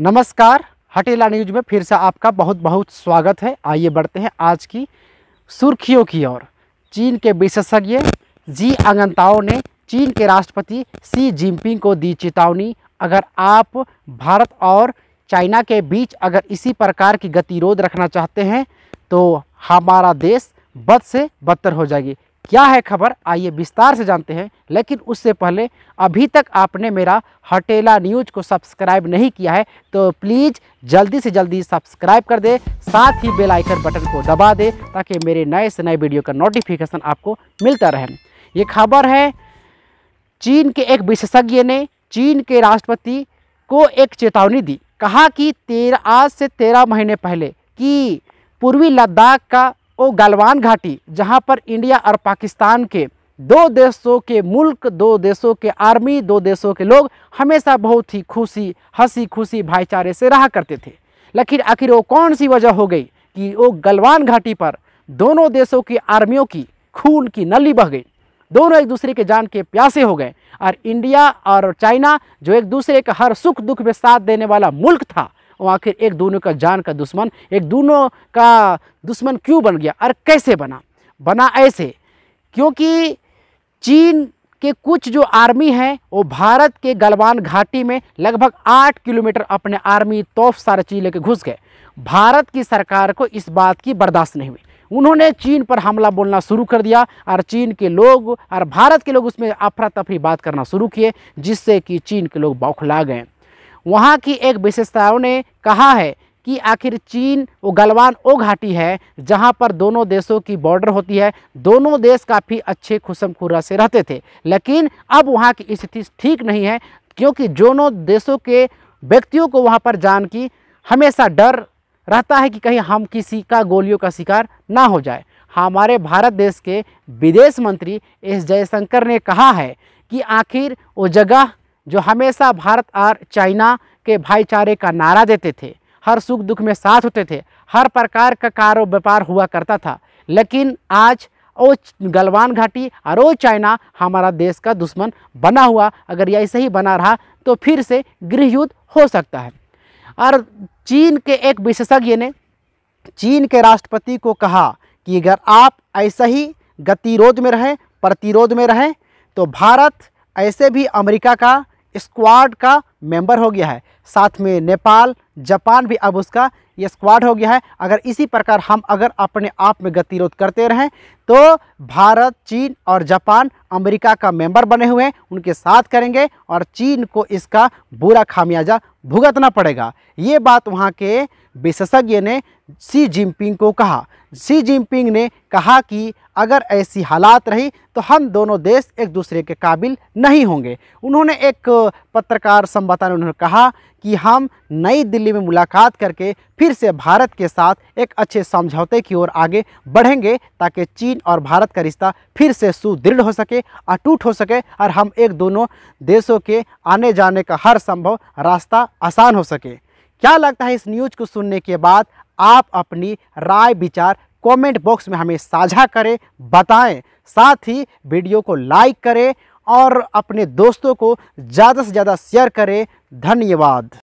नमस्कार हटेला न्यूज में फिर से आपका बहुत बहुत स्वागत है आइए बढ़ते हैं आज की सुर्खियों की ओर चीन के विशेषज्ञ जी अंगंताओं ने चीन के राष्ट्रपति सी जिनपिंग को दी चेतावनी अगर आप भारत और चाइना के बीच अगर इसी प्रकार की गतिरोध रखना चाहते हैं तो हमारा देश बद से बदतर हो जाएगी क्या है खबर आइए विस्तार से जानते हैं लेकिन उससे पहले अभी तक आपने मेरा हटेला न्यूज को सब्सक्राइब नहीं किया है तो प्लीज़ जल्दी से जल्दी सब्सक्राइब कर दे साथ ही बेल आइकन बटन को दबा दे ताकि मेरे नए से नए वीडियो का नोटिफिकेशन आपको मिलता रहे ये खबर है चीन के एक विशेषज्ञ ने चीन के राष्ट्रपति को एक चेतावनी दी कहा कि तेरह आज से तेरह महीने पहले कि पूर्वी लद्दाख का वो गलवान घाटी जहाँ पर इंडिया और पाकिस्तान के दो देशों के मुल्क दो देशों के आर्मी दो देशों के लोग हमेशा बहुत ही खुशी हंसी खुशी भाईचारे से रहा करते थे लेकिन आखिर वो कौन सी वजह हो गई कि वो गलवान घाटी पर दोनों देशों की आर्मियों की खून की नली बह गई दोनों एक दूसरे के जान के प्यासे हो गए और इंडिया और चाइना जो एक दूसरे के हर सुख दुख में साथ देने वाला मुल्क था और आखिर एक दोनों का जान का दुश्मन एक दोनों का दुश्मन क्यों बन गया और कैसे बना बना ऐसे क्योंकि चीन के कुछ जो आर्मी हैं वो भारत के गलवान घाटी में लगभग आठ किलोमीटर अपने आर्मी तोफ सारची लेके घुस गए भारत की सरकार को इस बात की बर्दाश्त नहीं हुई उन्होंने चीन पर हमला बोलना शुरू कर दिया और चीन के लोग और भारत के लोग उसमें अफरा तफरी बात करना शुरू किए जिससे कि चीन के लोग बौखला गए वहाँ की एक विशेषताओं ने कहा है कि आखिर चीन वो गलवान वो घाटी है जहाँ पर दोनों देशों की बॉर्डर होती है दोनों देश काफ़ी अच्छे खुशम खुरा से रहते थे लेकिन अब वहाँ की स्थिति ठीक नहीं है क्योंकि दोनों देशों के व्यक्तियों को वहाँ पर जान की हमेशा डर रहता है कि कहीं हम किसी का गोलियों का शिकार ना हो जाए हमारे भारत देश के विदेश मंत्री एस जयशंकर ने कहा है कि आखिर वो जगह जो हमेशा भारत और चाइना के भाईचारे का नारा देते थे हर सुख दुख में साथ होते थे हर प्रकार का कारो व्यापार हुआ करता था लेकिन आज ओ गलवान घाटी और ओ चाइना हमारा देश का दुश्मन बना हुआ अगर यह ऐसे ही बना रहा तो फिर से गृह युद्ध हो सकता है और चीन के एक विशेषज्ञ ने चीन के राष्ट्रपति को कहा कि अगर आप ऐसा ही गतिरोध में रहें प्रतिरोध में रहें तो भारत ऐसे भी अमेरिका का स्क्वाड का मेंबर हो गया है साथ में नेपाल जापान भी अब उसका ये स्क्वाड हो गया है अगर इसी प्रकार हम अगर अपने आप में गतिरोध करते रहें तो भारत चीन और जापान अमेरिका का मेंबर बने हुए हैं उनके साथ करेंगे और चीन को इसका बुरा खामियाजा भुगतना पड़ेगा ये बात वहाँ के विशेषज्ञ ने सी जिनपिंग को कहा सी जिनपिंग ने कहा कि अगर ऐसी हालात रही तो हम दोनों देश एक दूसरे के काबिल नहीं होंगे उन्होंने एक पत्रकार संवाददाता ने उन्होंने कहा कि हम नई दिल्ली में मुलाकात करके फिर से भारत के साथ एक अच्छे समझौते की ओर आगे बढ़ेंगे ताकि चीन और भारत का रिश्ता फिर से सुदृढ़ हो सके अटूट हो सके और हम एक दोनों देशों के आने जाने का हर संभव रास्ता आसान हो सके क्या लगता है इस न्यूज़ को सुनने के बाद आप अपनी राय विचार कमेंट बॉक्स में हमें साझा करें बताएं साथ ही वीडियो को लाइक करें और अपने दोस्तों को ज़्यादा से ज़्यादा शेयर करें धन्यवाद